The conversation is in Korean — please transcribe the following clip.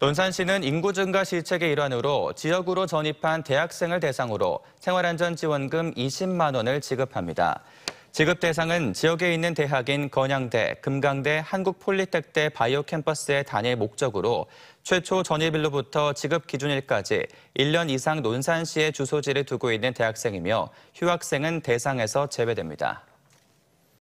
논산시는 인구 증가 실책의 일환으로 지역으로 전입한 대학생을 대상으로 생활안전지원금 20만 원을 지급합니다. 지급 대상은 지역에 있는 대학인 건양대, 금강대, 한국폴리텍대 바이오 캠퍼스의 단일 목적으로 최초 전입일로부터 지급 기준일까지 1년 이상 논산시의 주소지를 두고 있는 대학생이며 휴학생은 대상에서 제외됩니다.